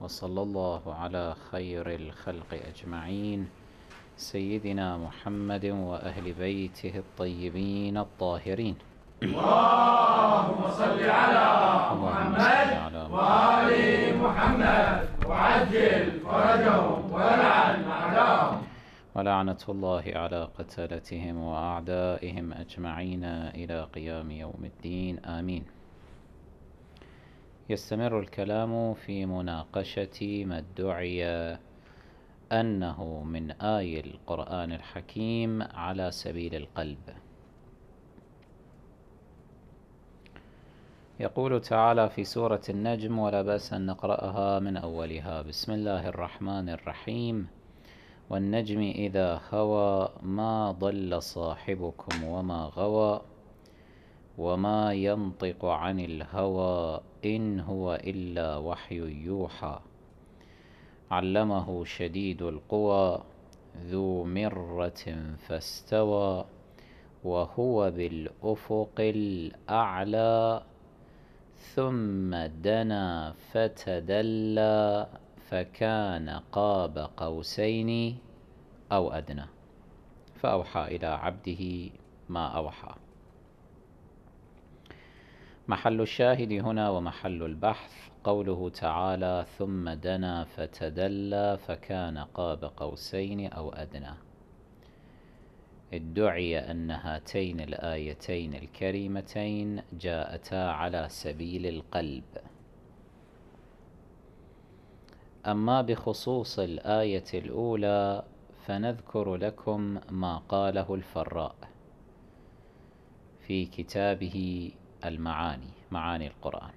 وصلى الله على خير الخلق أجمعين سيدنا محمد وأهل بيته الطيبين الطاهرين اللهم صل على محمد وآل محمد وعجل فرجهم ولعن أعداءهم ولعنة الله على قتلتهم وأعدائهم أجمعين إلى قيام يوم الدين آمين يستمر الكلام في مناقشة ما ادعي أنه من آي القرآن الحكيم على سبيل القلب يقول تعالى في سورة النجم ولا بأس أن نقرأها من أولها بسم الله الرحمن الرحيم والنجم إذا هوى ما ضل صاحبكم وما غوى وما ينطق عن الهوى إن هو إلا وحي يوحى علمه شديد القوى ذو مرة فاستوى وهو بالأفق الأعلى ثم دنا فتدلى فكان قاب قوسين أو أدنى فأوحى إلى عبده ما أوحى محل الشاهد هنا ومحل البحث قوله تعالى ثم دنا فتدلى فكان قاب قوسين أو أدنى ادعي أن هاتين الآيتين الكريمتين جاءتا على سبيل القلب أما بخصوص الآية الأولى فنذكر لكم ما قاله الفراء في كتابه المعاني معاني القرآن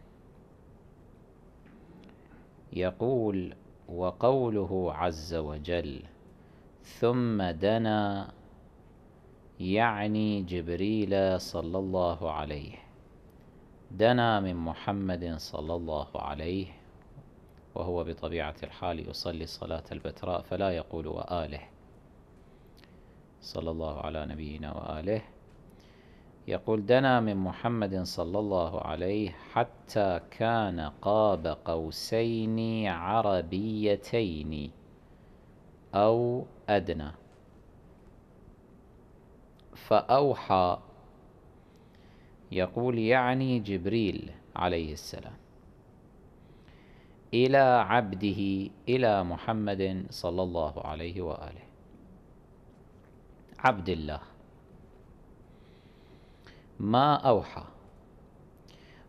يقول وقوله عز وجل ثم دنا يعني جبريل صلى الله عليه دنا من محمد صلى الله عليه وهو بطبيعة الحال يصلي صلاة البتراء فلا يقول وآله صلى الله على نبينا وآله يقول دنا من محمد صلى الله عليه حتى كان قاب قوسين عربيتين أو أدنى فأوحى يقول يعني جبريل عليه السلام إلى عبده إلى محمد صلى الله عليه وآله عبد الله ما أوحى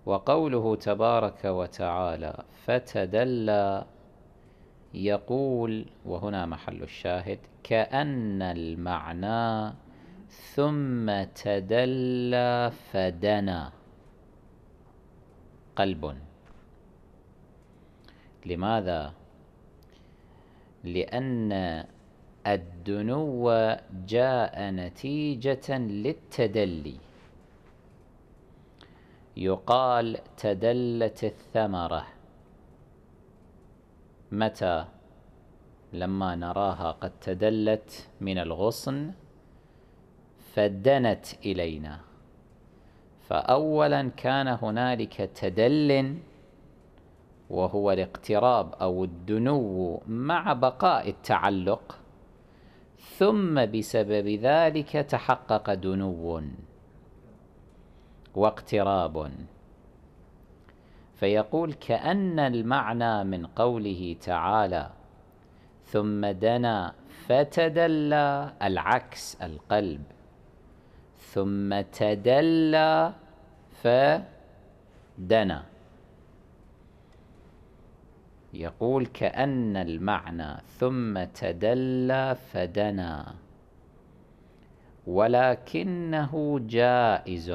وقوله تبارك وتعالى فتدلى يقول وهنا محل الشاهد كأن المعنى ثم تدلى فدنا قلب لماذا لأن الدنو جاء نتيجة للتدلي يقال تدلت الثمرة متى لما نراها قد تدلت من الغصن فدنت إلينا فأولا كان هنالك تدل وهو الاقتراب أو الدنو مع بقاء التعلق ثم بسبب ذلك تحقق دنو واقتراب فيقول كأن المعنى من قوله تعالى ثم دنا فتدلى العكس القلب ثم تدلى فدنا يقول كأن المعنى ثم تدلى فدنا ولكنه جائز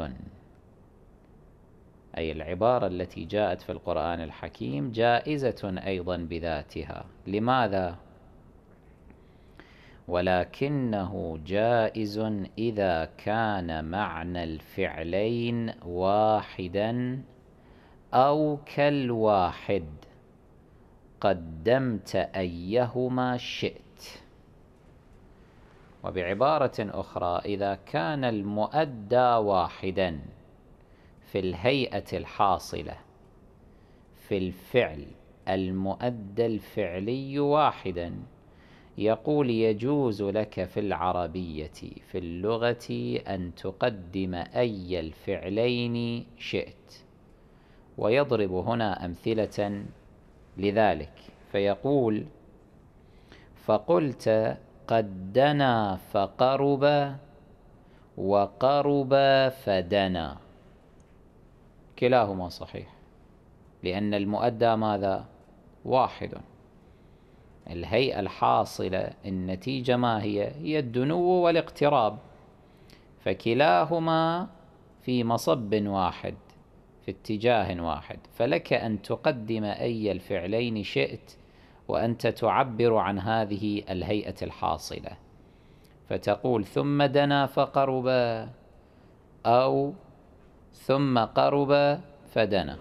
أي العبارة التي جاءت في القرآن الحكيم جائزة أيضا بذاتها لماذا؟ ولكنه جائز إذا كان معنى الفعلين واحدا أو كالواحد قدمت أيهما شئت وبعبارة أخرى إذا كان المؤدى واحدا في الهيئة الحاصلة في الفعل المؤدى الفعلي واحدا يقول يجوز لك في العربية في اللغة أن تقدم أي الفعلين شئت ويضرب هنا أمثلة لذلك فيقول فقلت قد دنا فقرب وقرب فدنا كلاهما صحيح لأن المؤدى ماذا؟ واحد الهيئة الحاصلة النتيجة ما هي؟ هي الدنو والاقتراب فكلاهما في مصب واحد في اتجاه واحد فلك أن تقدم أي الفعلين شئت وأنت تعبر عن هذه الهيئة الحاصلة فتقول ثم دنا فقرب أو ثم قرب فدنا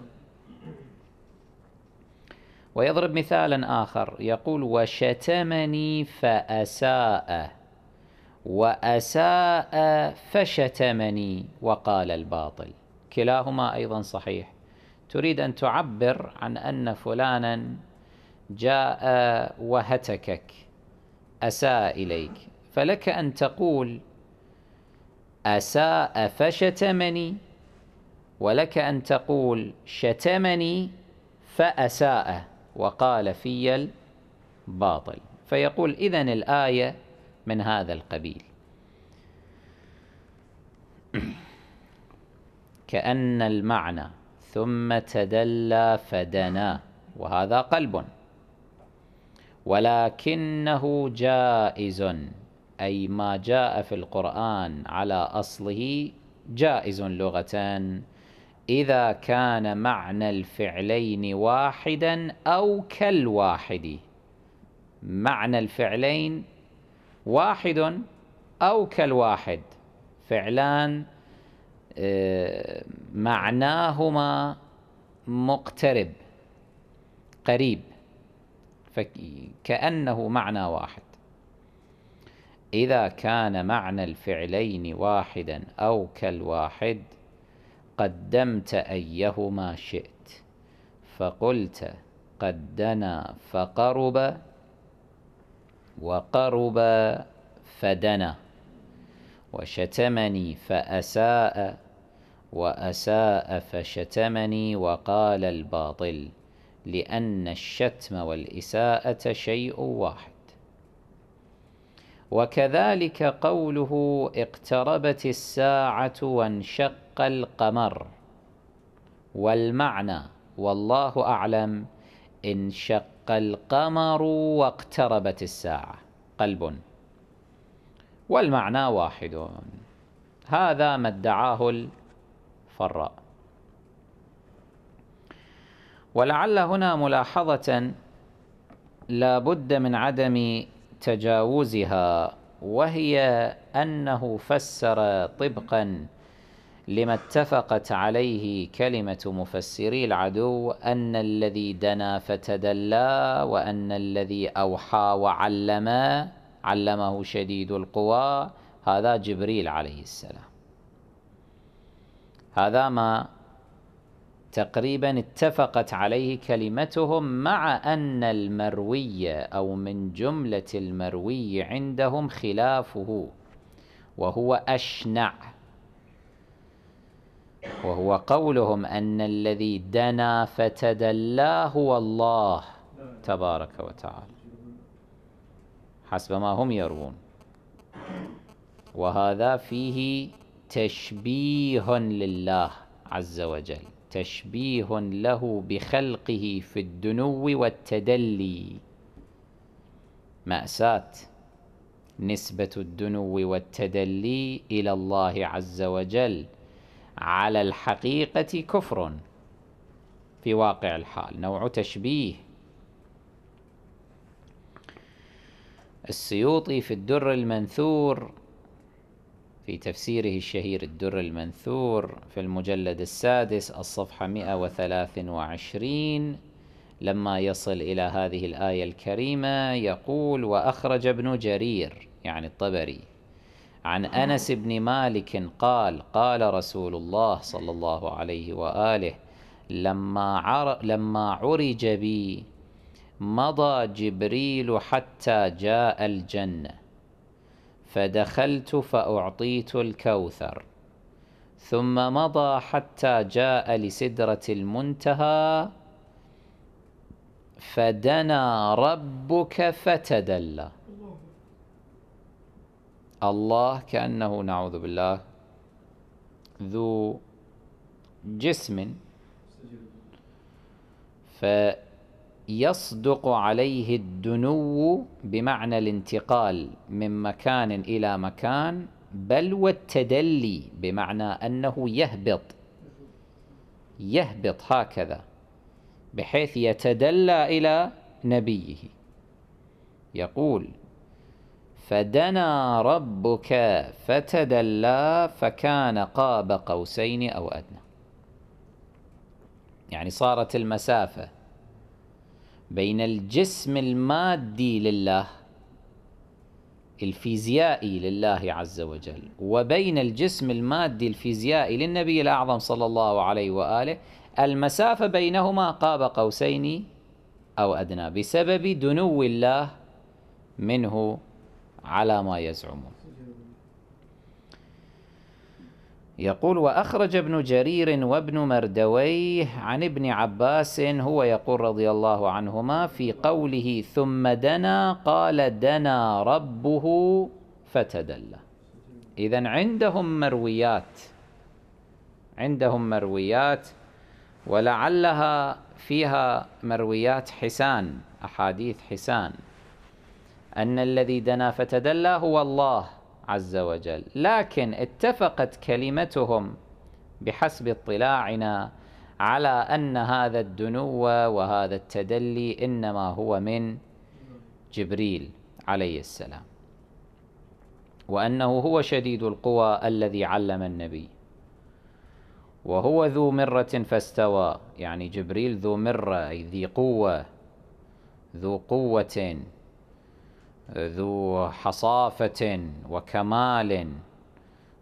ويضرب مثالا آخر يقول وشتمني فأساء وأساء فشتمني وقال الباطل كلاهما أيضا صحيح تريد أن تعبر عن أن فلانا جاء وهتكك أساء إليك فلك أن تقول أساء فشتمني ولك أن تقول شتمني فأساء وقال في الباطل فيقول إذا الآية من هذا القبيل كأن المعنى ثم تدلى فدنا وهذا قلب ولكنه جائز أي ما جاء في القرآن على أصله جائز لغة إذا كان معنى الفعلين واحدا أو كالواحد معنى الفعلين واحد أو كالواحد فعلان آه، معناهما مقترب قريب فكأنه معنى واحد إذا كان معنى الفعلين واحدا أو كالواحد قدمت أيهما شئت فقلت قد دنا فقرب وقرب فدنا وشتمني فأساء وأساء فشتمني وقال الباطل لأن الشتم والإساءة شيء واحد وكذلك قوله اقتربت الساعة وانشق القمر والمعنى والله أعلم انشق القمر واقتربت الساعة قلب والمعنى واحد هذا ما ادعاه الفراء ولعل هنا ملاحظة لا بد من عدم تجاوزها وهي أنه فسر طبقا لما اتفقت عليه كلمة مفسري العدو أن الذي دنا فتدلى وأن الذي أوحى وعلم علمه شديد القوى هذا جبريل عليه السلام هذا ما تقريبا اتفقت عليه كلمتهم مع أن المروي أو من جملة المروي عندهم خلافه وهو أشنع وهو قولهم أن الذي دنا فتدلى هو الله تبارك وتعالى حسب ما هم يروون وهذا فيه تشبيه لله عز وجل تشبيه له بخلقه في الدنو والتدلي مأساة نسبة الدنو والتدلي إلى الله عز وجل على الحقيقة كفر في واقع الحال نوع تشبيه السيوطي في الدر المنثور في تفسيره الشهير الدر المنثور في المجلد السادس الصفحة 123 لما يصل إلى هذه الآية الكريمة يقول وأخرج ابن جرير يعني الطبري عن أنس بن مالك قال قال رسول الله صلى الله عليه وآله لما, عر لما عرج بي مضى جبريل حتى جاء الجنه فدخلت فأعطيت الكوثر ثم مضى حتى جاء لسدرة المنتهى فدنا ربك فتدلى الله كأنه نعوذ بالله ذو جسم ف يصدق عليه الدنو بمعنى الانتقال من مكان إلى مكان بل والتدلي بمعنى أنه يهبط يهبط هكذا بحيث يتدلى إلى نبيه يقول فدنا ربك فتدلى فكان قاب قوسين أو أدنى يعني صارت المسافة بين الجسم المادي لله الفيزيائي لله عز وجل وبين الجسم المادي الفيزيائي للنبي الأعظم صلى الله عليه وآله المسافة بينهما قاب قوسين أو أدنى بسبب دنو الله منه على ما يزعمون يقول وأخرج ابن جرير وابن مردويه عن ابن عباس هو يقول رضي الله عنهما في قوله ثم دنا قال دنا ربه فتدلى إذا عندهم مرويات عندهم مرويات ولعلها فيها مرويات حسان أحاديث حسان أن الذي دنا فتدلى هو الله عز وجل لكن اتفقت كلمتهم بحسب اطلاعنا على أن هذا الدنو وهذا التدلي إنما هو من جبريل عليه السلام وأنه هو شديد القوى الذي علم النبي وهو ذو مرة فاستوى يعني جبريل ذو مرة أي ذي قوة ذو قوة ذو حصافة وكمال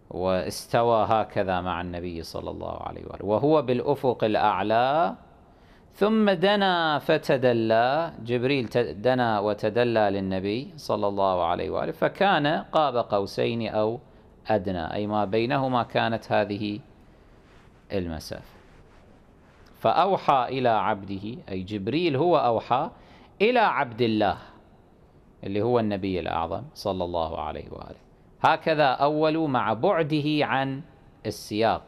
واستوى هكذا مع النبي صلى الله عليه وآله وهو بالأفق الأعلى ثم دنا فتدلى جبريل دنا وتدلى للنبي صلى الله عليه وآله فكان قاب قوسين أو أدنى أي ما بينهما كانت هذه المسافة فأوحى إلى عبده أي جبريل هو أوحى إلى عبد الله اللي هو النبي الأعظم صلى الله عليه وآله هكذا أول مع بعده عن السياق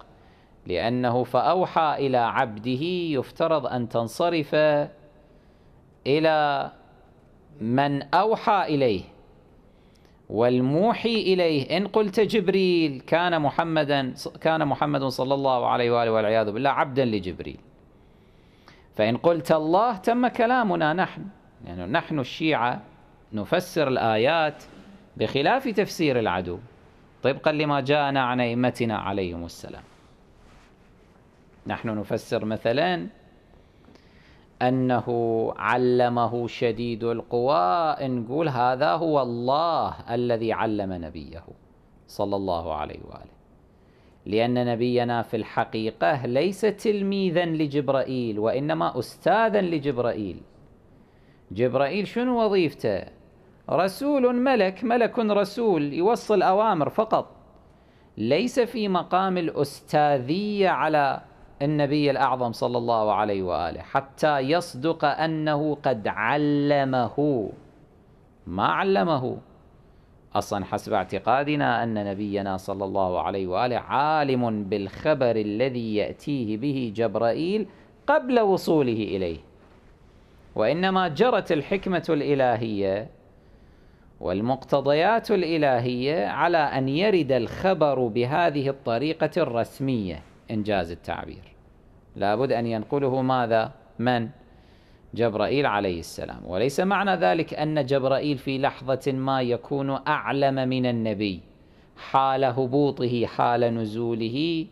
لأنه فأوحى إلى عبده يفترض أن تنصرف إلى من أوحى إليه والموحي إليه إن قلت جبريل كان محمدا كان محمد صلى الله عليه وآله والعياذ بالله عبدا لجبريل فإن قلت الله تم كلامنا نحن يعني نحن الشيعة نفسر الآيات بخلاف تفسير العدو طبقا لما جاءنا عن أئمتنا عليهم السلام نحن نفسر مثلا أنه علمه شديد القوى نقول هذا هو الله الذي علم نبيه صلى الله عليه وآله لأن نبينا في الحقيقة ليس تلميذا لجبرائيل وإنما أستاذا لجبرائيل جبرائيل شنو وظيفته رسول ملك ملك رسول يوصل أوامر فقط ليس في مقام الأستاذية على النبي الأعظم صلى الله عليه وآله حتى يصدق أنه قد علمه ما علمه أصلا حسب اعتقادنا أن نبينا صلى الله عليه وآله عالم بالخبر الذي يأتيه به جبرائيل قبل وصوله إليه وإنما جرت الحكمة الإلهية والمقتضيات الإلهية على أن يرد الخبر بهذه الطريقة الرسمية إنجاز التعبير لابد أن ينقله ماذا؟ من؟ جبرائيل عليه السلام وليس معنى ذلك أن جبرائيل في لحظة ما يكون أعلم من النبي حال هبوطه حال نزوله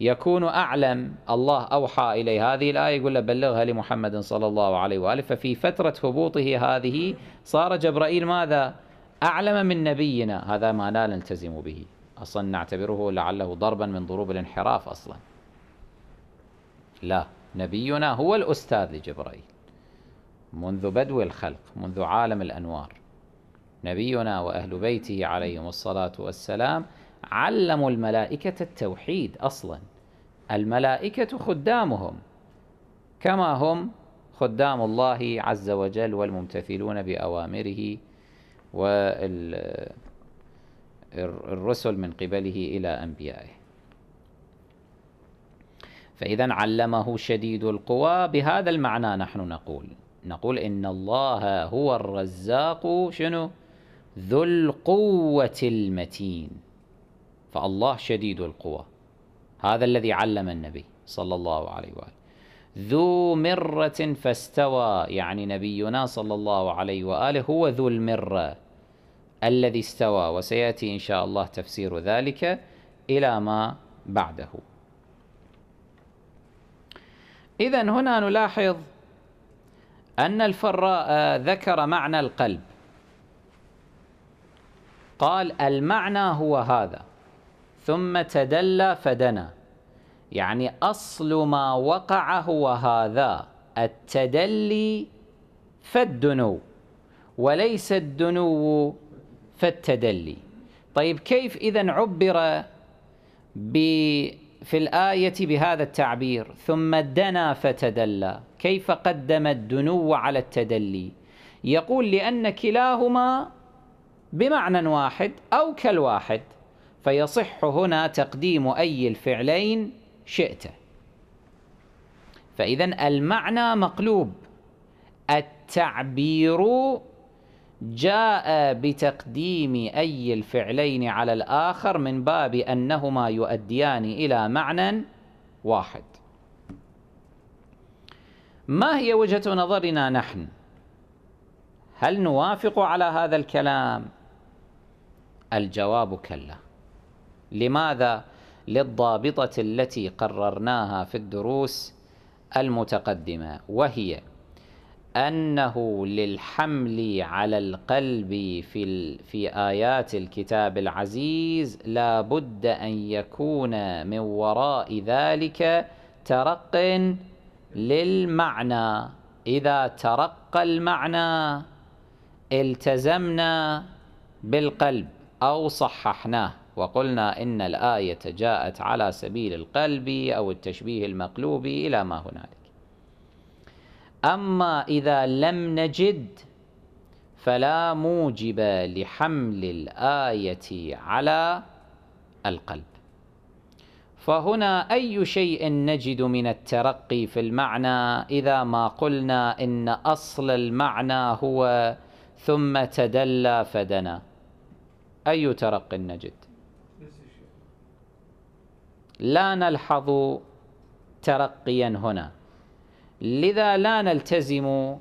يكون أعلم الله أوحى إليه هذه الآية يقول له بلغها لمحمد صلى الله عليه وآله ففي فترة هبوطه هذه صار جبرائيل ماذا أعلم من نبينا هذا ما لا نلتزم به أصلا نعتبره لعله ضربا من ضروب الانحراف أصلا لا نبينا هو الأستاذ لجبرائيل منذ بدو الخلق منذ عالم الأنوار نبينا وأهل بيته عليهم الصلاة والسلام علموا الملائكة التوحيد أصلا الملائكة خدامهم كما هم خدام الله عز وجل والممتثلون بأوامره والرسل من قبله إلى أنبيائه فإذا علمه شديد القوى بهذا المعنى نحن نقول نقول إن الله هو الرزاق شنو ذو القوة المتين فالله شديد القوى هذا الذي علم النبي صلى الله عليه وآله ذو مرة فاستوى يعني نبينا صلى الله عليه وآله هو ذو المرة الذي استوى وسيأتي إن شاء الله تفسير ذلك إلى ما بعده إذا هنا نلاحظ أن الفراء ذكر معنى القلب قال المعنى هو هذا ثم تدلى فدنا يعني أصل ما وقع هو هذا التدلي فالدنو وليس الدنو فالتدلي طيب كيف إذا عبر ب في الآية بهذا التعبير ثم دنا فتدلى كيف قدم الدنو على التدلي يقول لأن كلاهما بمعنى واحد أو كالواحد فيصح هنا تقديم أي الفعلين شئت فإذا المعنى مقلوب التعبير جاء بتقديم أي الفعلين على الآخر من باب أنهما يؤديان إلى معنى واحد ما هي وجهة نظرنا نحن؟ هل نوافق على هذا الكلام؟ الجواب كلا لماذا؟ للضابطة التي قررناها في الدروس المتقدمة وهي أنه للحمل على القلب في, في آيات الكتاب العزيز لا بد أن يكون من وراء ذلك ترق للمعنى إذا ترقى المعنى التزمنا بالقلب أو صححناه وقلنا إن الآية جاءت على سبيل القلب أو التشبيه المقلوب إلى ما هنالك أما إذا لم نجد فلا موجب لحمل الآية على القلب فهنا أي شيء نجد من الترقي في المعنى إذا ما قلنا إن أصل المعنى هو ثم تدلى فدنا أي ترق نجد لا نلحظ ترقيا هنا لذا لا نلتزم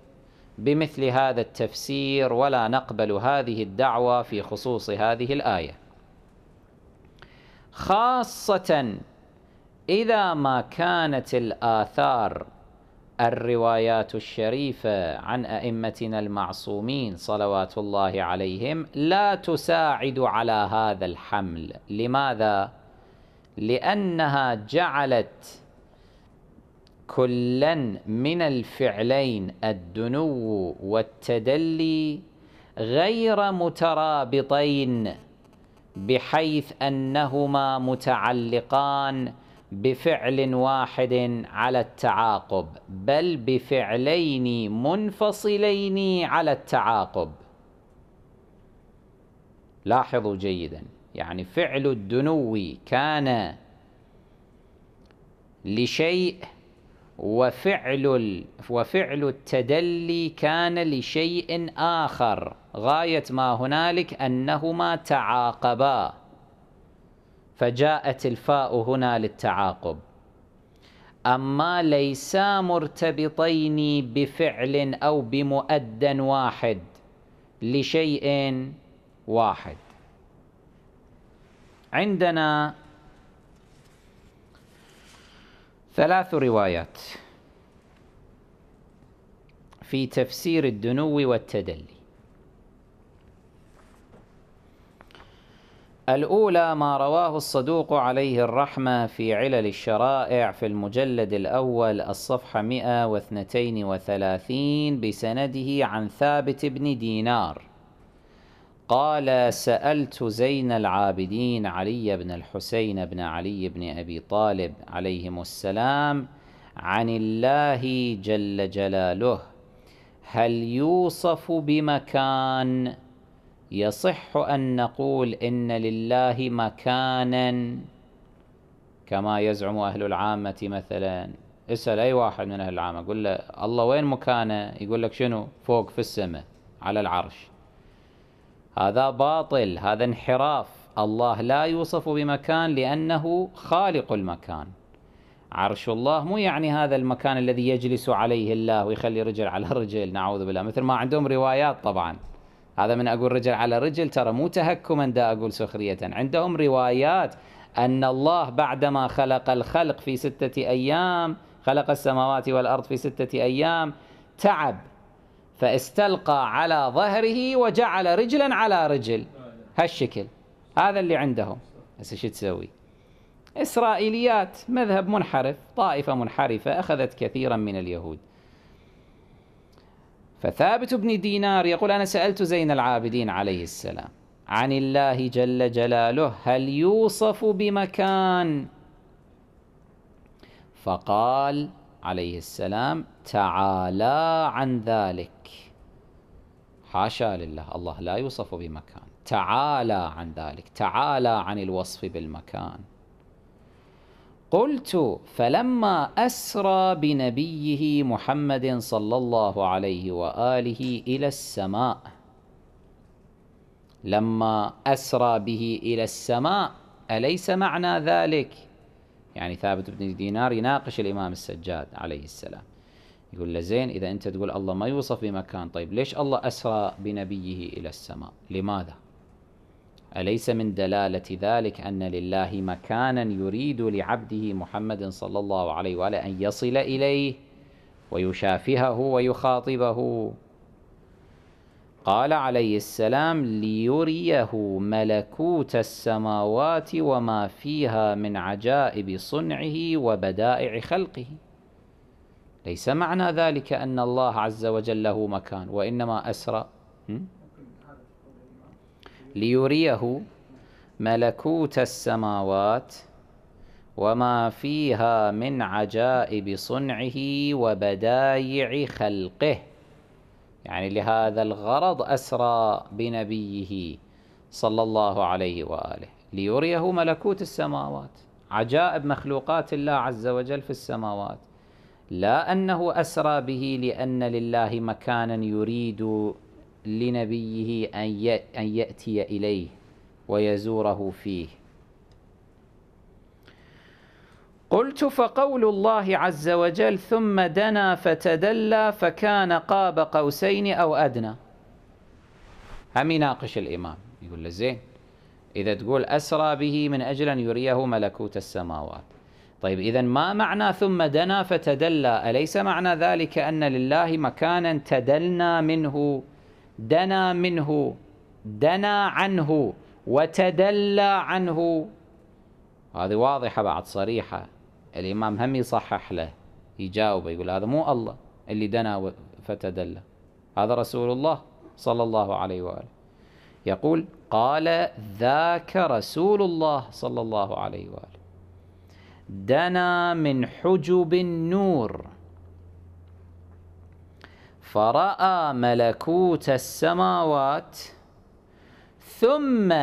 بمثل هذا التفسير ولا نقبل هذه الدعوة في خصوص هذه الآية خاصة إذا ما كانت الآثار الروايات الشريفة عن أئمتنا المعصومين صلوات الله عليهم لا تساعد على هذا الحمل لماذا؟ لأنها جعلت كلا من الفعلين الدنو والتدلي غير مترابطين بحيث أنهما متعلقان بفعل واحد على التعاقب بل بفعلين منفصلين على التعاقب لاحظوا جيداً يعني فعل الدنو كان لشيء وفعل وفعل التدلي كان لشيء آخر غاية ما هنالك أنهما تعاقبا فجاءت الفاء هنا للتعاقب أما ليسا مرتبطين بفعل أو بمؤد واحد لشيء واحد عندنا ثلاث روايات في تفسير الدنو والتدلي الأولى ما رواه الصدوق عليه الرحمة في علل الشرائع في المجلد الأول الصفحة 132 بسنده عن ثابت بن دينار قال سألت زين العابدين علي بن الحسين بن علي بن أبي طالب عليهم السلام عن الله جل جلاله هل يوصف بمكان يصح أن نقول إن لله مكانا كما يزعم أهل العامة مثلا اسأل أي واحد من أهل العامة قل له الله وين مكانه يقول لك شنو فوق في السماء على العرش هذا باطل هذا انحراف الله لا يوصف بمكان لأنه خالق المكان عرش الله مو يعني هذا المكان الذي يجلس عليه الله ويخلي رجل على رجل نعوذ بالله مثل ما عندهم روايات طبعا هذا من أقول رجل على رجل ترى مو تهكما دا أقول سخرية عندهم روايات أن الله بعدما خلق الخلق في ستة أيام خلق السماوات والأرض في ستة أيام تعب فاستلقى على ظهره وجعل رجلا على رجل هالشكل هذا اللي عندهم هسه شو تسوي إسرائيليات مذهب منحرف طائفة منحرفة أخذت كثيرا من اليهود فثابت بن دينار يقول أنا سألت زين العابدين عليه السلام عن الله جل جلاله هل يوصف بمكان فقال عليه السلام تعالى عن ذلك حاشا لله الله لا يوصف بمكان تعالى عن ذلك تعالى عن الوصف بالمكان قلت فلما أسرى بنبيه محمد صلى الله عليه وآله إلى السماء لما أسرى به إلى السماء أليس معنى ذلك يعني ثابت بن دينار يناقش الإمام السجاد عليه السلام يقول له زين إذا أنت تقول الله ما يوصف بمكان طيب ليش الله أسرى بنبيه إلى السماء لماذا أليس من دلالة ذلك أن لله مكانا يريد لعبده محمد صلى الله عليه وآله أن يصل إليه ويشافهه ويخاطبه قال عليه السلام ليريه ملكوت السماوات وما فيها من عجائب صنعه وبدائع خلقه ليس معنى ذلك أن الله عز وجل له مكان وإنما أسرى ليريه ملكوت السماوات وما فيها من عجائب صنعه وبدايع خلقه يعني لهذا الغرض أسرى بنبيه صلى الله عليه وآله ليريه ملكوت السماوات عجائب مخلوقات الله عز وجل في السماوات لا أنه أسرى به لأن لله مكانا يريد لنبيه أن يأتي إليه ويزوره فيه قلت فقول الله عز وجل ثم دنا فتدلى فكان قاب قوسين أو أدنى هم يناقش الإمام يقول له زين إذا تقول أسرى به من أجل أن يريه ملكوت السماوات طيب إذا ما معنى ثم دنا فتدلى أليس معنى ذلك أن لله مكانا تدلنا منه دنا منه دنا عنه وتدلى عنه هذه واضحة بعد صريحة الإمام هم يصحح له يجاوبه يقول هذا مو الله اللي دنا فتدلى هذا رسول الله صلى الله عليه وآله يقول قال ذاك رسول الله صلى الله عليه وآله دنا من حجب النور فرأى ملكوت السماوات ثم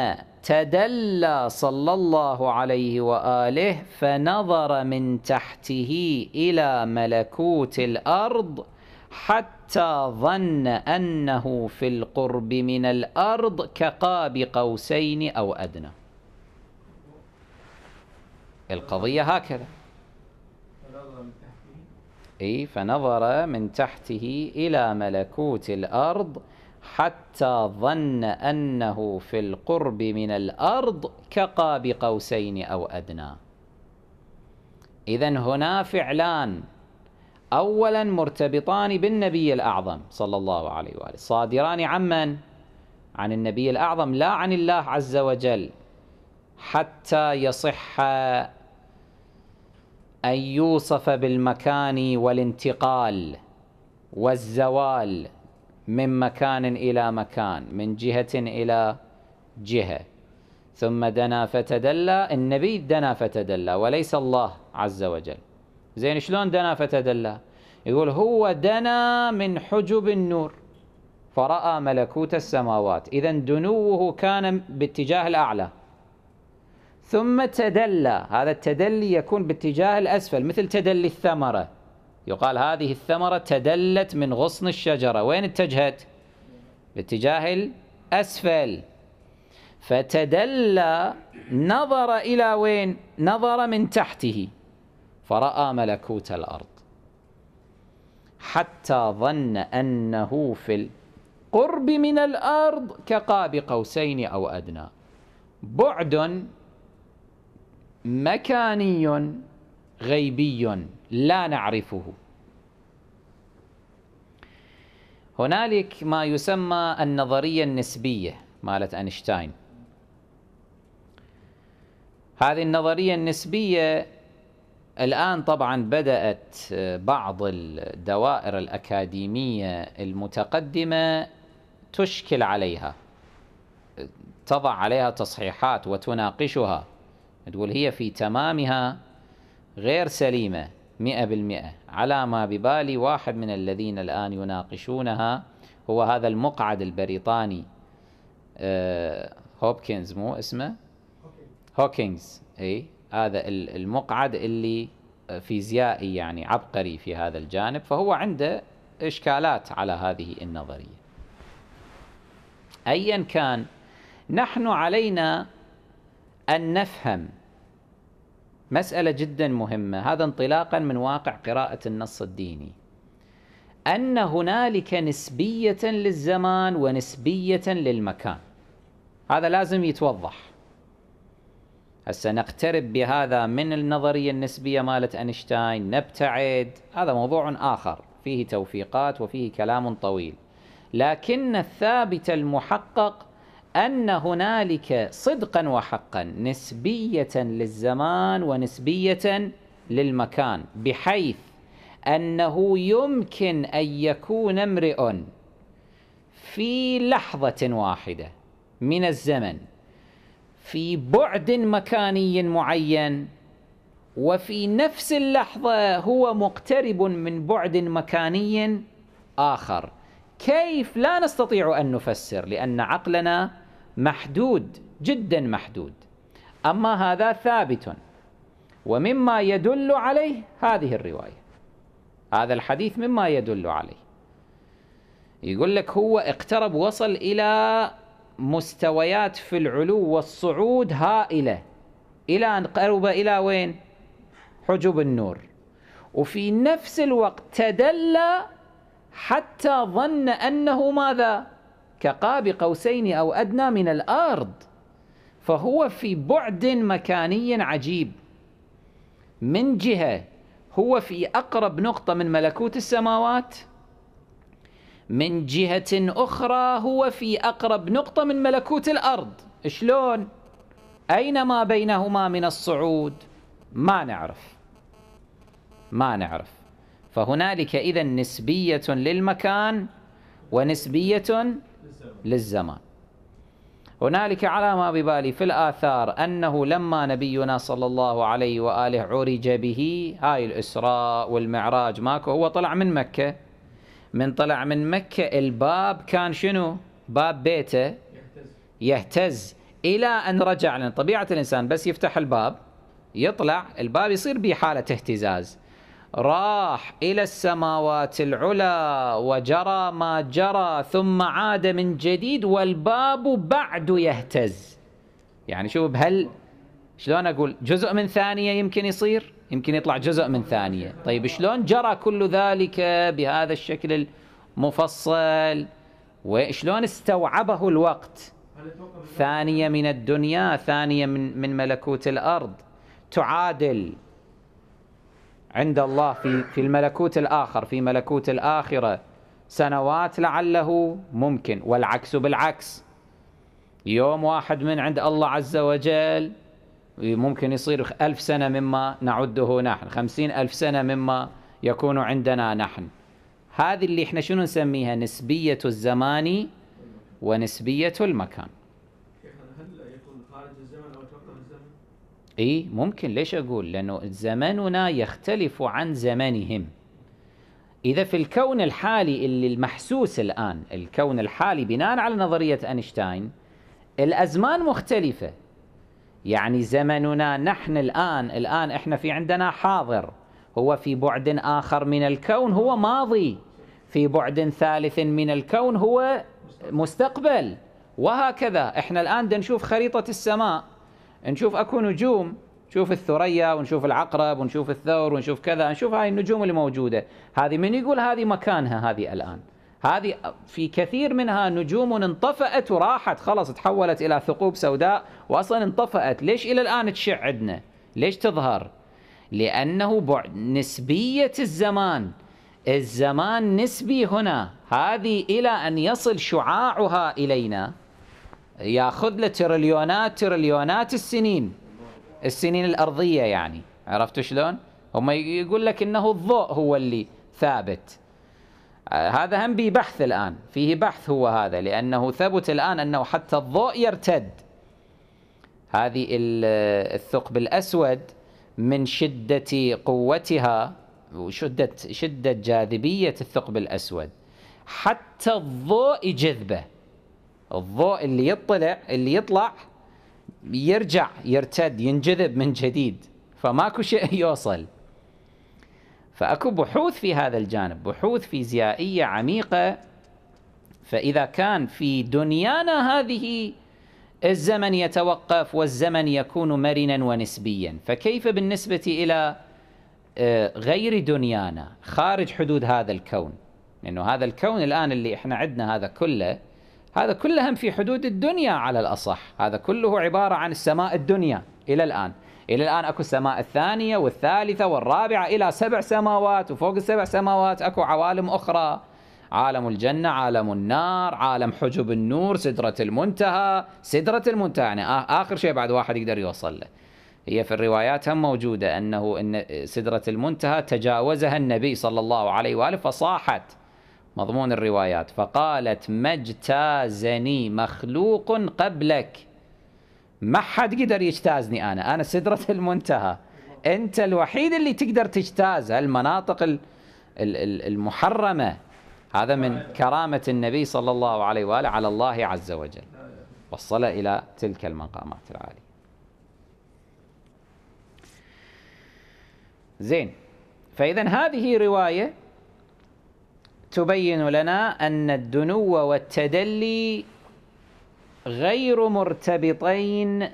تدلى صلى الله عليه واله فنظر من تحته الى ملكوت الارض حتى ظن انه في القرب من الارض كقاب قوسين او ادنى القضيه هكذا اي فنظر من تحته الى ملكوت الارض حتى ظن أنه في القرب من الأرض كقاب قوسين أو أدنى إذا هنا فعلان أولا مرتبطان بالنبي الأعظم صلى الله عليه وآله صادران عمن؟ عن النبي الأعظم لا عن الله عز وجل حتى يصح أن يوصف بالمكان والانتقال والزوال من مكان إلى مكان من جهة إلى جهة ثم دنا فتدلى النبي دنا فتدلى وليس الله عز وجل زين شلون دنا فتدلى يقول هو دنا من حجب النور فرأى ملكوت السماوات إذا دنوه كان باتجاه الأعلى ثم تدلى هذا التدلي يكون باتجاه الأسفل مثل تدلي الثمرة يقال هذه الثمرة تدلت من غصن الشجرة وين اتجهت؟ باتجاه الأسفل فتدلى نظر إلى وين؟ نظر من تحته فرأى ملكوت الأرض حتى ظن أنه في القرب من الأرض كقاب قوسين أو أدنى بعد مكاني غيبي لا نعرفه هنالك ما يسمى النظرية النسبية مالت أينشتاين هذه النظرية النسبية الآن طبعا بدأت بعض الدوائر الأكاديمية المتقدمة تشكل عليها تضع عليها تصحيحات وتناقشها تقول هي في تمامها غير سليمة مئة بالمئة على ما ببالي واحد من الذين الآن يناقشونها هو هذا المقعد البريطاني أه هوبكنز مو اسمه هوكينز اي هذا المقعد اللي فيزيائي يعني عبقري في هذا الجانب فهو عنده إشكالات على هذه النظرية أيا كان نحن علينا أن نفهم مسألة جدا مهمة هذا انطلاقا من واقع قراءة النص الديني أن هنالك نسبية للزمان ونسبية للمكان هذا لازم يتوضح هسه نقترب بهذا من النظرية النسبية مالت أينشتاين نبتعد هذا موضوع آخر فيه توفيقات وفيه كلام طويل لكن الثابت المحقق أن هنالك صدقا وحقا نسبية للزمان ونسبية للمكان بحيث أنه يمكن أن يكون امرئ في لحظة واحدة من الزمن في بعد مكاني معين وفي نفس اللحظة هو مقترب من بعد مكاني آخر كيف لا نستطيع أن نفسر لأن عقلنا محدود جدا محدود أما هذا ثابت ومما يدل عليه هذه الرواية هذا الحديث مما يدل عليه يقول لك هو اقترب وصل إلى مستويات في العلو والصعود هائلة إلى أن قرب إلى وين؟ حجب النور وفي نفس الوقت تدلى حتى ظن أنه ماذا؟ كقاب قوسين أو أدنى من الأرض فهو في بعد مكاني عجيب من جهة هو في أقرب نقطة من ملكوت السماوات من جهة أخرى هو في أقرب نقطة من ملكوت الأرض شلون؟ أين ما بينهما من الصعود؟ ما نعرف ما نعرف فهنالك إذا نسبية للمكان ونسبية للزمان هنالك علامة ببالي في الآثار أنه لما نبينا صلى الله عليه وآله عرج به هاي الإسراء والمعراج ماكو هو طلع من مكة من طلع من مكة الباب كان شنو باب بيته يهتز إلى أن رجع لأن طبيعة الإنسان بس يفتح الباب يطلع الباب يصير به حالة اهتزاز راح إلى السماوات العلى وجرى ما جرى ثم عاد من جديد والباب بعد يهتز يعني شوف بهل شلون أقول جزء من ثانية يمكن يصير يمكن يطلع جزء من ثانية طيب شلون جرى كل ذلك بهذا الشكل المفصل وشلون استوعبه الوقت ثانية من الدنيا ثانية من, من ملكوت الأرض تعادل عند الله في في الملكوت الآخر في ملكوت الآخرة سنوات لعله ممكن والعكس بالعكس يوم واحد من عند الله عز وجل ممكن يصير ألف سنة مما نعده نحن خمسين ألف سنة مما يكون عندنا نحن هذه اللي احنا شنو نسميها نسبية الزمان ونسبية المكان اي ممكن ليش اقول لانه زماننا يختلف عن زمانهم اذا في الكون الحالي اللي المحسوس الان الكون الحالي بناء على نظريه اينشتاين الازمان مختلفه يعني زمننا نحن الان الان احنا في عندنا حاضر هو في بعد اخر من الكون هو ماضي في بعد ثالث من الكون هو مستقبل وهكذا احنا الان نشوف خريطه السماء نشوف اكو نجوم نشوف الثريا ونشوف العقرب ونشوف الثور ونشوف كذا نشوف هاي النجوم اللي موجوده هذه من يقول هذه مكانها هذه الان هذه في كثير منها نجوم انطفأت وراحت خلص تحولت الى ثقوب سوداء واصلا انطفأت ليش الى الان تشع عندنا ليش تظهر لانه بعد نسبيه الزمان الزمان نسبي هنا هذه الى ان يصل شعاعها الينا ياخذ له تريليونات تريليونات السنين السنين الارضيه يعني عرفتوا شلون؟ هم يقول لك انه الضوء هو اللي ثابت آه، هذا هم ببحث الان فيه بحث هو هذا لانه ثبت الان انه حتى الضوء يرتد هذه آه، الثقب الاسود من شده قوتها وشده شده جاذبيه الثقب الاسود حتى الضوء يجذبه الضوء اللي يطلع اللي يطلع يرجع يرتد ينجذب من جديد فماكو شيء يوصل فاكو بحوث في هذا الجانب بحوث فيزيائيه عميقه فاذا كان في دنيانا هذه الزمن يتوقف والزمن يكون مرنا ونسبيا فكيف بالنسبه الى آه، غير دنيانا خارج حدود هذا الكون لانه هذا الكون الان اللي احنا عندنا هذا كله هذا كلهم في حدود الدنيا على الأصح هذا كله عبارة عن السماء الدنيا إلى الآن إلى الآن أكو السماء الثانية والثالثة والرابعة إلى سبع سماوات وفوق السبع سماوات أكو عوالم أخرى عالم الجنة عالم النار عالم حجب النور سدرة المنتهى سدرة المنتهى يعني آخر شيء بعد واحد يقدر يوصل له هي في الروايات هم موجودة أنه إن سدرة المنتهى تجاوزها النبي صلى الله عليه وآله فصاحت مضمون الروايات فقالت ما اجتازني مخلوق قبلك ما حد قدر يجتازني أنا أنا سدرة المنتهى أنت الوحيد اللي تقدر تجتاز المناطق المحرمة هذا من كرامة النبي صلى الله عليه وآله على الله عز وجل وصل إلى تلك المقامات العالية زين فإذا هذه رواية تبين لنا أن الدنو والتدلي غير مرتبطين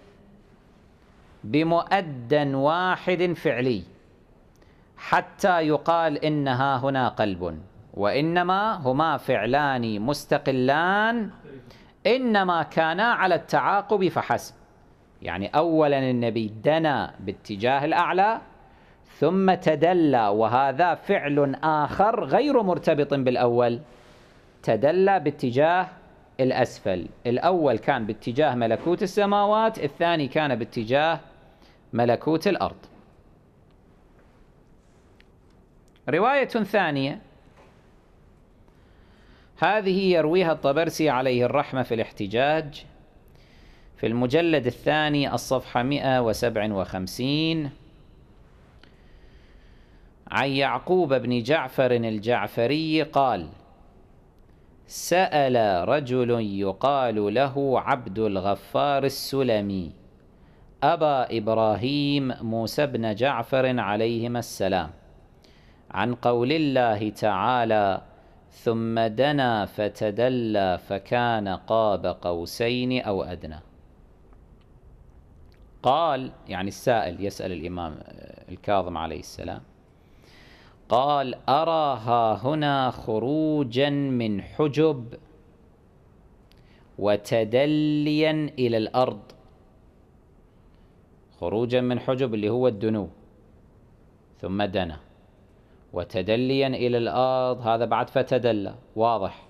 بمؤدى واحد فعلي حتى يقال إنها هنا قلب وإنما هما فعلان مستقلان إنما كانا على التعاقب فحسب يعني أولا النبي دنا باتجاه الأعلى ثم تدلى وهذا فعل آخر غير مرتبط بالأول تدلى باتجاه الأسفل الأول كان باتجاه ملكوت السماوات الثاني كان باتجاه ملكوت الأرض رواية ثانية هذه يرويها الطبرسي عليه الرحمة في الاحتجاج في المجلد الثاني الصفحة 157 عن يعقوب بن جعفر الجعفري قال سأل رجل يقال له عبد الغفار السلمي أبا إبراهيم موسى بن جعفر عليهما السلام عن قول الله تعالى ثم دنا فتدلى فكان قاب قوسين أو أدنى قال يعني السائل يسأل الإمام الكاظم عليه السلام قال أرى ها هنا خروجا من حجب وتدليا إلى الأرض خروجا من حجب اللي هو الدنو ثم دنا وتدليا إلى الأرض هذا بعد فتدلى واضح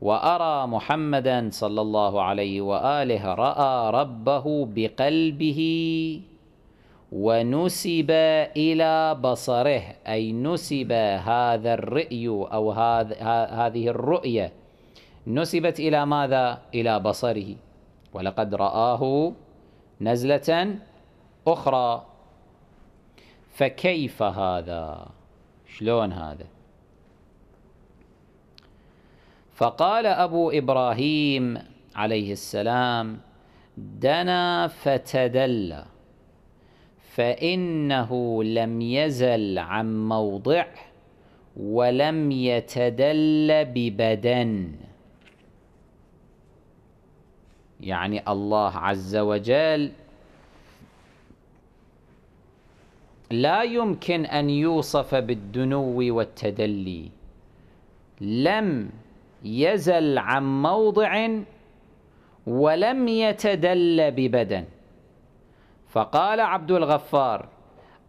وأرى محمدا صلى الله عليه وآله رأى ربه بقلبه ونسب إلى بصره أي نسب هذا الرئي أو هذ هذه الرؤية نسبت إلى ماذا؟ إلى بصره ولقد رآه نزلة أخرى فكيف هذا؟ شلون هذا؟ فقال أبو إبراهيم عليه السلام دنا فتدلى فإنه لم يزل عن موضع ولم يتدل ببدن يعني الله عز وجل لا يمكن أن يوصف بالدنو والتدلي لم يزل عن موضع ولم يتدل ببدن فقال عبد الغفار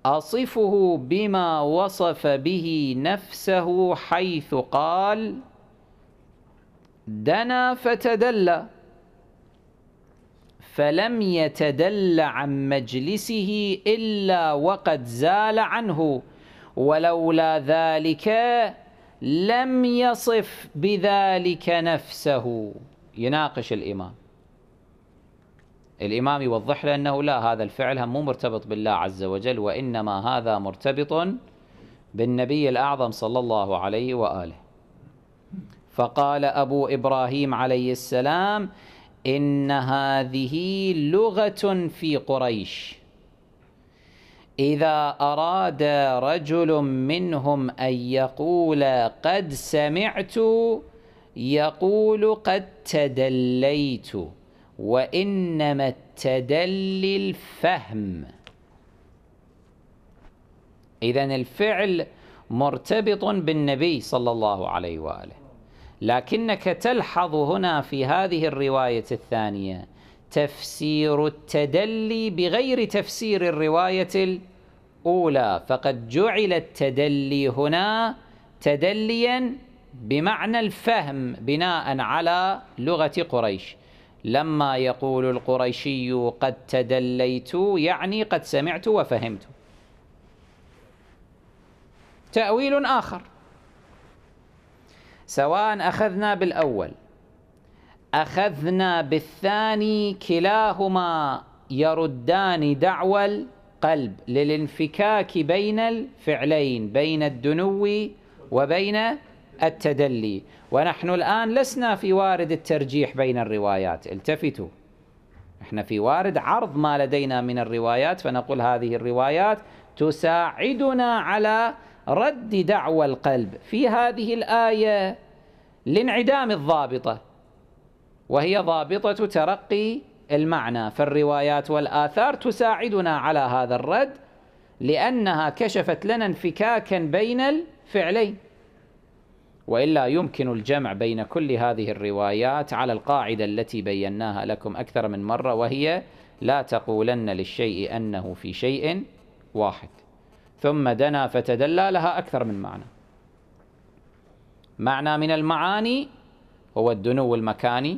أصفه بما وصف به نفسه حيث قال دنا فتدلى فلم يتدل عن مجلسه إلا وقد زال عنه ولولا ذلك لم يصف بذلك نفسه يناقش الإمام الإمام يوضح له أنه لا هذا الفعل هم مو مرتبط بالله عز وجل وإنما هذا مرتبط بالنبي الأعظم صلى الله عليه وآله فقال أبو إبراهيم عليه السلام إن هذه لغة في قريش إذا أراد رجل منهم أن يقول قد سمعت يقول قد تدليت وإنما التدلي الفهم إذا الفعل مرتبط بالنبي صلى الله عليه وآله لكنك تلحظ هنا في هذه الرواية الثانية تفسير التدلي بغير تفسير الرواية الأولى فقد جعل التدلي هنا تدليا بمعنى الفهم بناء على لغة قريش لما يقول القريشي قد تدليت يعني قد سمعت وفهمت تأويل آخر سواء أخذنا بالأول أخذنا بالثاني كلاهما يردان دعوى القلب للانفكاك بين الفعلين بين الدنو وبين التدلي ونحن الآن لسنا في وارد الترجيح بين الروايات التفتوا احنا في وارد عرض ما لدينا من الروايات فنقول هذه الروايات تساعدنا على رد دعوى القلب في هذه الآية لانعدام الضابطة وهي ضابطة ترقي المعنى فالروايات والآثار تساعدنا على هذا الرد لأنها كشفت لنا انفكاكا بين الفعلين وإلا يمكن الجمع بين كل هذه الروايات على القاعدة التي بيناها لكم أكثر من مرة وهي لا تقولن للشيء أنه في شيء واحد ثم دنا فتدلى لها أكثر من معنى معنى من المعاني هو الدنو المكاني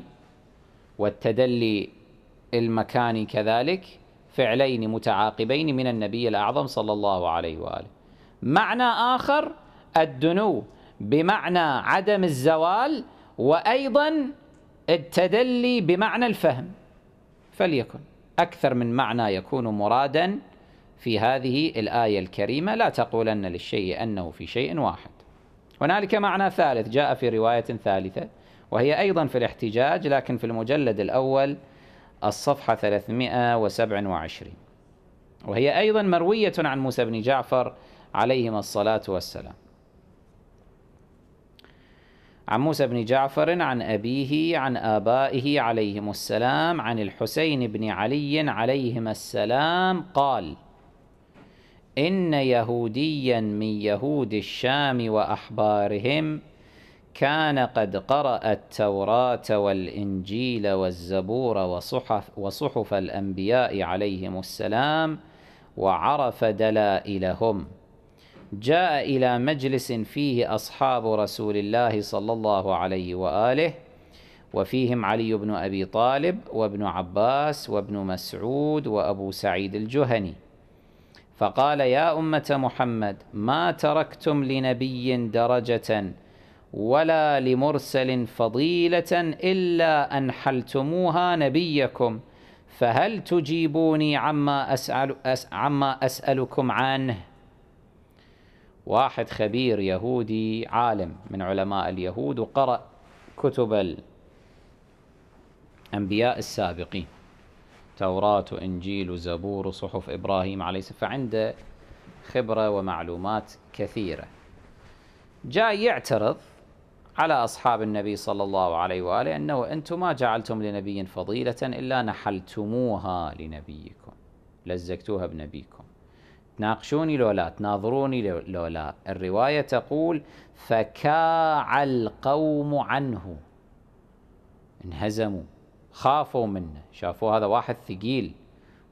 والتدلي المكاني كذلك فعلين متعاقبين من النبي الأعظم صلى الله عليه وآله معنى آخر الدنو بمعنى عدم الزوال وأيضا التدلي بمعنى الفهم فليكن أكثر من معنى يكون مرادا في هذه الآية الكريمة لا تقولن للشيء أنه في شيء واحد هنالك معنى ثالث جاء في رواية ثالثة وهي أيضا في الاحتجاج لكن في المجلد الأول الصفحة 327 وهي أيضا مروية عن موسى بن جعفر عليهما الصلاة والسلام عن موسى بن جعفر عن أبيه عن آبائه عليهم السلام عن الحسين بن علي عليهما السلام قال إن يهوديا من يهود الشام وأحبارهم كان قد قرأ التوراة والإنجيل والزبور وصحف, وصحف الأنبياء عليهم السلام وعرف دلائلهم جاء إلى مجلس فيه أصحاب رسول الله صلى الله عليه وآله وفيهم علي بن أبي طالب وابن عباس وابن مسعود وأبو سعيد الجهني فقال يا أمة محمد ما تركتم لنبي درجة ولا لمرسل فضيلة إلا أنحلتموها نبيكم فهل تجيبوني عما, أسأل أس عما أسألكم عنه واحد خبير يهودي عالم من علماء اليهود وقرأ كتب الأنبياء السابقين توراة وإنجيل وزبور وصحف إبراهيم عليه السلام فعنده خبرة ومعلومات كثيرة جاي يعترض على أصحاب النبي صلى الله عليه وآله أنه أنتم ما جعلتم لنبي فضيلة إلا نحلتموها لنبيكم لزقتوها بنبيكم تناقشوني لو لا تناظروني لو لا الرواية تقول فكاع القوم عنه انهزموا خافوا منه شافوا هذا واحد ثقيل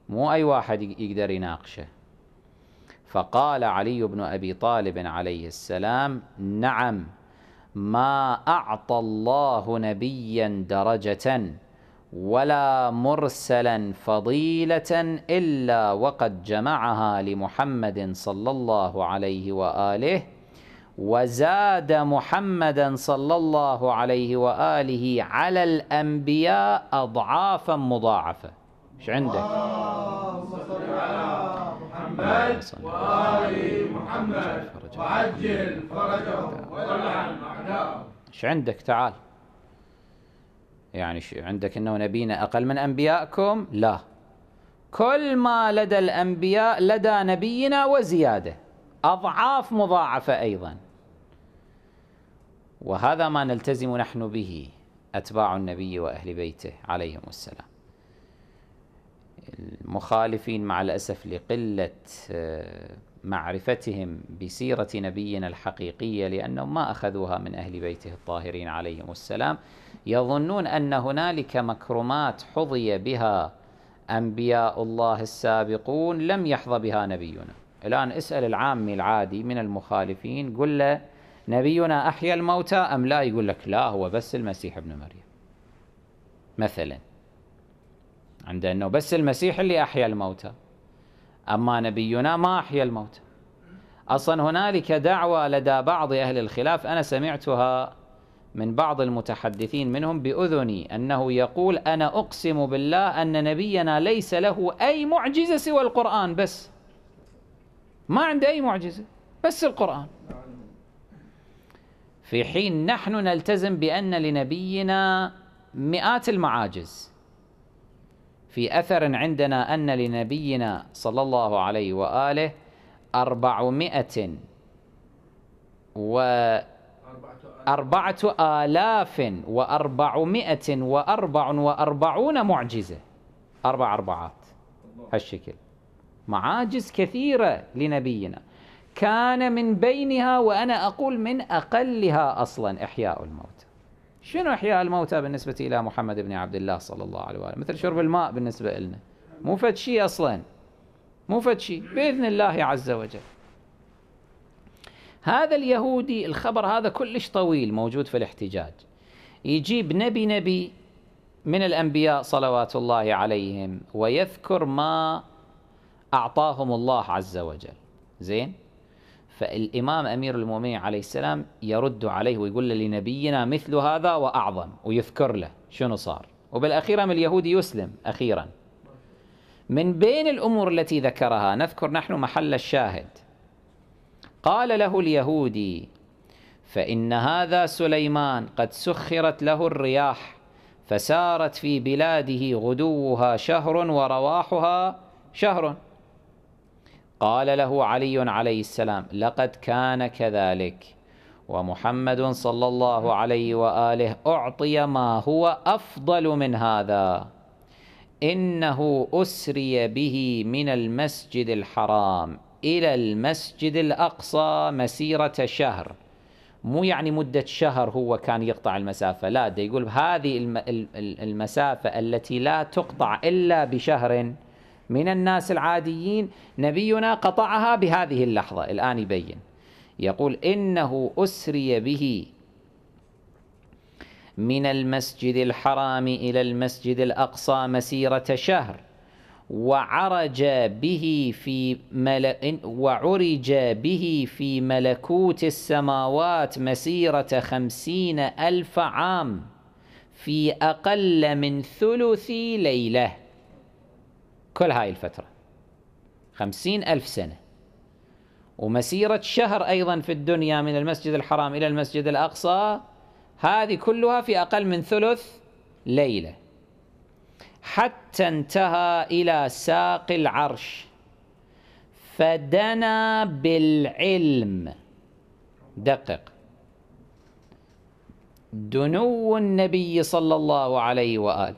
مو أي واحد يقدر يناقشه فقال علي بن أبي طالب عليه السلام نعم ما أعطى الله نبيا درجة ولا مرسلا فضيلة إلا وقد جمعها لمحمد صلى الله عليه وآله وزاد محمدا صلى الله عليه وآله على الأنبياء أضعافا مضاعفة ايش عندك؟ صل على محمد وآل محمد وعجل فرجهم ولعن أعداءهم ايش عندك تعال يعني عندك أنه نبينا أقل من أنبيائكم لا كل ما لدى الأنبياء لدى نبينا وزيادة أضعاف مضاعفة أيضا وهذا ما نلتزم نحن به أتباع النبي وأهل بيته عليهم السلام المخالفين مع الأسف لقلة آه، معرفتهم بسيرة نبينا الحقيقية لأنهم ما أخذوها من أهل بيته الطاهرين عليهم السلام يظنون أن هنالك مكرمات حظي بها أنبياء الله السابقون لم يحظى بها نبينا الآن اسأل العامي العادي من المخالفين قل له نبينا أحيا الموتى أم لا يقول لك لا هو بس المسيح ابن مريم مثلا عند أنه بس المسيح اللي أحيا الموتى أما نبينا ما أحيا الموتى أصلا هنالك دعوة لدى بعض أهل الخلاف أنا سمعتها من بعض المتحدثين منهم بأذني أنه يقول أنا أقسم بالله أن نبينا ليس له أي معجزة سوى القرآن بس ما عنده أي معجزة بس القرآن في حين نحن نلتزم بأن لنبينا مئات المعاجز في أثر عندنا أن لنبينا صلى الله عليه وآله أربعمائة و أربعة آلاف وأربعمائة وأربع وأربعون معجزة أربع أربعات هالشكل معاجز كثيرة لنبينا كان من بينها وأنا أقول من أقلها أصلا إحياء الموتى شنو إحياء الموتى بالنسبة إلى محمد بن عبد الله صلى الله عليه وآله مثل شرب الماء بالنسبة لنا مو فد شيء أصلا مو فد شيء بإذن الله عز وجل هذا اليهودي الخبر هذا كلش طويل موجود في الاحتجاج يجيب نبي نبي من الأنبياء صلوات الله عليهم ويذكر ما أعطاهم الله عز وجل زين فالإمام أمير المؤمنين عليه السلام يرد عليه ويقول لنبينا مثل هذا وأعظم ويذكر له شنو صار وبالأخير من اليهودي يسلم أخيرا من بين الأمور التي ذكرها نذكر نحن محل الشاهد قال له اليهودي فإن هذا سليمان قد سخرت له الرياح فسارت في بلاده غدوها شهر ورواحها شهر قال له علي عليه السلام لقد كان كذلك ومحمد صلى الله عليه واله اعطي ما هو افضل من هذا انه اسري به من المسجد الحرام إلى المسجد الأقصى مسيرة شهر مو يعني مدة شهر هو كان يقطع المسافة لا ده يقول هذه المسافة التي لا تقطع إلا بشهر من الناس العاديين نبينا قطعها بهذه اللحظة الآن يبين يقول إنه أسري به من المسجد الحرام إلى المسجد الأقصى مسيرة شهر وعرج به في مل... وعرج به في ملكوت السماوات مسيرة خمسين ألف عام في أقل من ثلث ليلة كل هاي الفترة خمسين ألف سنة ومسيرة شهر أيضا في الدنيا من المسجد الحرام إلى المسجد الأقصى هذه كلها في أقل من ثلث ليلة حتى انتهى إلى ساق العرش فدنا بالعلم دقق دنو النبي صلى الله عليه وآله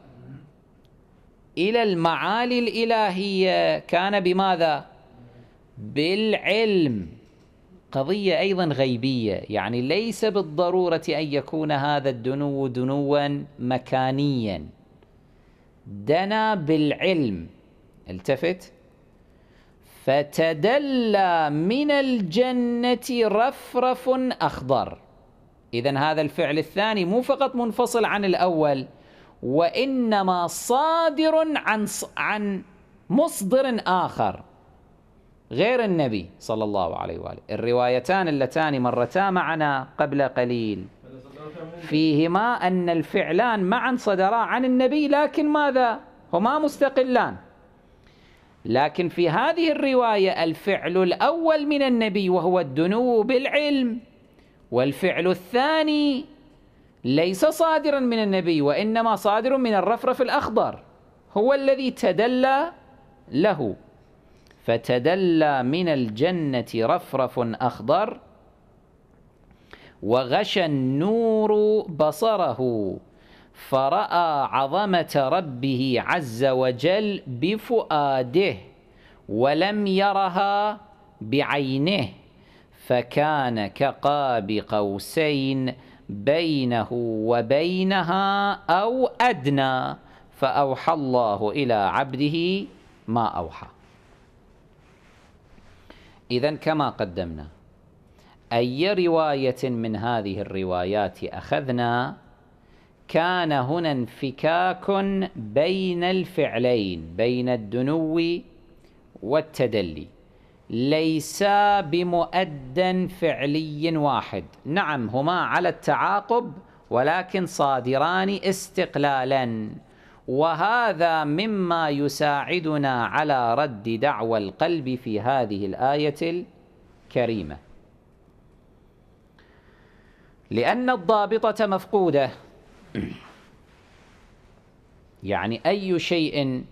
إلى المعالي الإلهية كان بماذا؟ بالعلم قضية أيضا غيبية يعني ليس بالضرورة أن يكون هذا الدنو دنوا مكانياً دنا بالعلم التفت فتدلى من الجنة رفرف أخضر إذا هذا الفعل الثاني مو فقط منفصل عن الأول وإنما صادر عن عن مصدر آخر غير النبي صلى الله عليه وآله الروايتان اللتان مرتا معنا قبل قليل فيهما أن الفعلان معا صدرا عن النبي لكن ماذا هما مستقلان لكن في هذه الرواية الفعل الأول من النبي وهو الدنو بالعلم والفعل الثاني ليس صادرا من النبي وإنما صادر من الرفرف الأخضر هو الذي تدلى له فتدلى من الجنة رفرف أخضر وغشى النور بصره فراى عظمه ربه عز وجل بفؤاده ولم يرها بعينه فكان كقاب قوسين بينه وبينها او ادنى فاوحى الله الى عبده ما اوحى اذا كما قدمنا أي رواية من هذه الروايات أخذنا كان هنا انفكاك بين الفعلين بين الدنو والتدلي ليسا بمؤدى فعلي واحد نعم هما على التعاقب ولكن صادران استقلالا وهذا مما يساعدنا على رد دعوى القلب في هذه الآية الكريمة لأن الضابطة مفقودة يعني أي شيء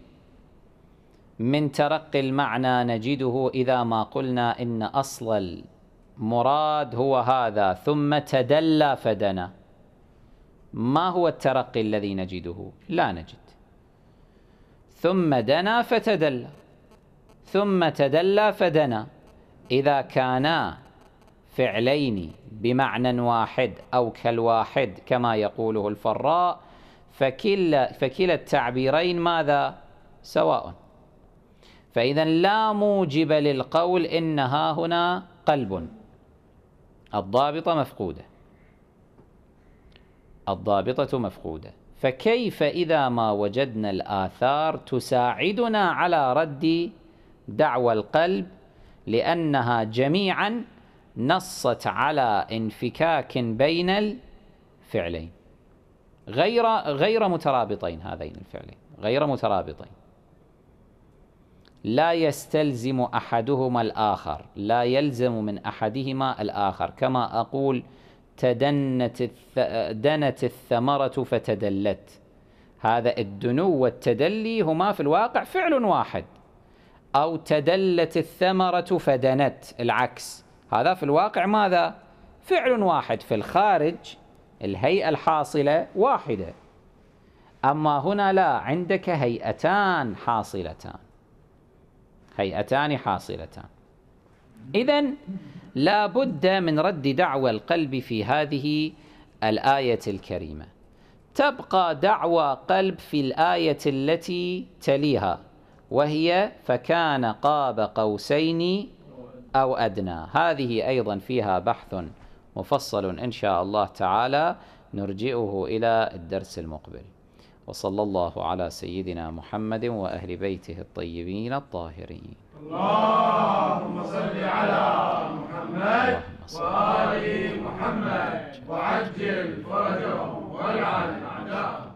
من ترقي المعنى نجده إذا ما قلنا إن أصل المراد هو هذا ثم تدلى فدنا ما هو الترقي الذي نجده لا نجد ثم دنا فتدلى ثم تدلى فدنا إذا كانا فعلين بمعنى واحد أو كالواحد كما يقوله الفراء فكلا, فكلا التعبيرين ماذا؟ سواء فإذا لا موجب للقول إنها هنا قلب الضابطة مفقودة الضابطة مفقودة فكيف إذا ما وجدنا الآثار تساعدنا على رد دعوى القلب لأنها جميعاً نصت على انفكاك بين الفعلين غير غير مترابطين هذين الفعلين غير مترابطين لا يستلزم احدهما الاخر لا يلزم من احدهما الاخر كما اقول تدنت الث... دنت الثمره فتدلت هذا الدنو والتدلي هما في الواقع فعل واحد او تدلت الثمره فدنت العكس هذا في الواقع ماذا؟ فعل واحد في الخارج الهيئة الحاصلة واحدة أما هنا لا عندك هيئتان حاصلتان هيئتان حاصلتان إذا لا بد من رد دعوى القلب في هذه الآية الكريمة تبقى دعوى قلب في الآية التي تليها وهي فكان قاب قوسين أو أدنى هذه أيضا فيها بحث مفصل إن شاء الله تعالى نرجئه إلى الدرس المقبل وصلى الله على سيدنا محمد وأهل بيته الطيبين الطاهرين اللهم صل على محمد وآل محمد وعجل فرجهم والعن أعداءهم